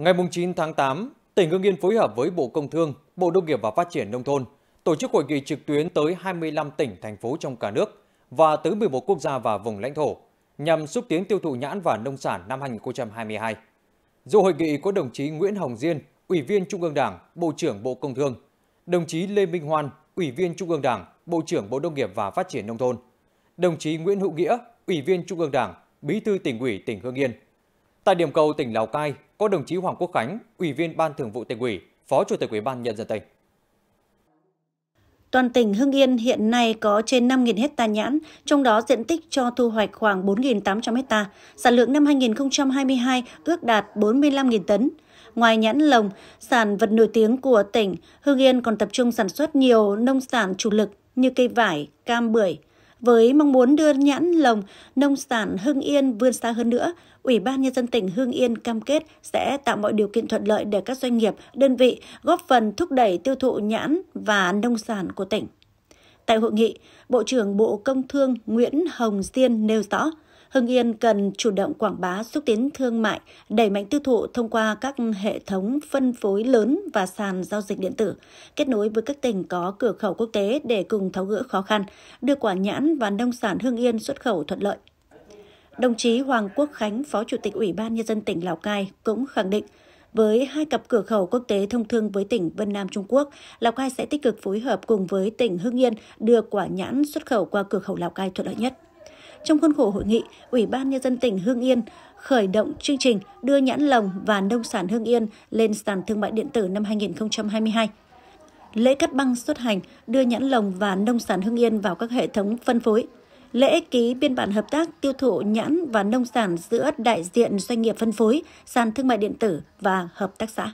Ngày 9 tháng 8, tỉnh Hưng Yên phối hợp với Bộ Công Thương, Bộ Nông nghiệp và Phát triển Nông thôn tổ chức hội nghị trực tuyến tới 25 tỉnh, thành phố trong cả nước và tới 11 quốc gia và vùng lãnh thổ nhằm xúc tiến tiêu thụ nhãn và nông sản năm 2022. Dù hội nghị có đồng chí Nguyễn Hồng Diên, Ủy viên Trung ương Đảng, Bộ trưởng Bộ Công Thương, đồng chí Lê Minh Hoan, Ủy viên Trung ương Đảng, Bộ trưởng Bộ Nông nghiệp và Phát triển Nông thôn, đồng chí Nguyễn Hữu Nghĩa, Ủy viên Trung ương Đảng, Bí thư tỉnh ủy tỉnh Hương Yên. Tại điểm cầu tỉnh Lào Cai, có đồng chí Hoàng Quốc Khánh, Ủy viên Ban Thường vụ Tỉnh ủy, Phó Chủ tịch Ủy ban Nhân dân tỉnh. Toàn tỉnh Hưng Yên hiện nay có trên 5.000 hecta nhãn, trong đó diện tích cho thu hoạch khoảng 4.800 hecta. Sản lượng năm 2022 ước đạt 45.000 tấn. Ngoài nhãn lồng, sản vật nổi tiếng của tỉnh, Hưng Yên còn tập trung sản xuất nhiều nông sản chủ lực như cây vải, cam bưởi, với mong muốn đưa nhãn lồng nông sản Hưng Yên vươn xa hơn nữa, Ủy ban Nhân dân tỉnh Hưng Yên cam kết sẽ tạo mọi điều kiện thuận lợi để các doanh nghiệp, đơn vị góp phần thúc đẩy tiêu thụ nhãn và nông sản của tỉnh. Tại hội nghị, Bộ trưởng Bộ Công Thương Nguyễn Hồng Diên nêu rõ, Hưng Yên cần chủ động quảng bá xúc tiến thương mại, đẩy mạnh tiêu thụ thông qua các hệ thống phân phối lớn và sàn giao dịch điện tử, kết nối với các tỉnh có cửa khẩu quốc tế để cùng tháo gỡ khó khăn, đưa quả nhãn và nông sản Hưng Yên xuất khẩu thuận lợi. Đồng chí Hoàng Quốc Khánh, Phó Chủ tịch Ủy ban Nhân dân tỉnh Lào Cai cũng khẳng định, với hai cặp cửa khẩu quốc tế thông thương với tỉnh Vân Nam Trung Quốc, Lào Cai sẽ tích cực phối hợp cùng với tỉnh Hưng Yên đưa quả nhãn xuất khẩu qua cửa khẩu Lào Cai thuận lợi nhất. Trong khuôn khổ hội nghị, Ủy ban Nhân dân tỉnh Hương Yên khởi động chương trình đưa nhãn lồng và nông sản Hương Yên lên sàn thương mại điện tử năm 2022. Lễ cắt băng xuất hành đưa nhãn lồng và nông sản Hương Yên vào các hệ thống phân phối. Lễ ký biên bản hợp tác tiêu thụ nhãn và nông sản giữa đại diện doanh nghiệp phân phối, sàn thương mại điện tử và hợp tác xã.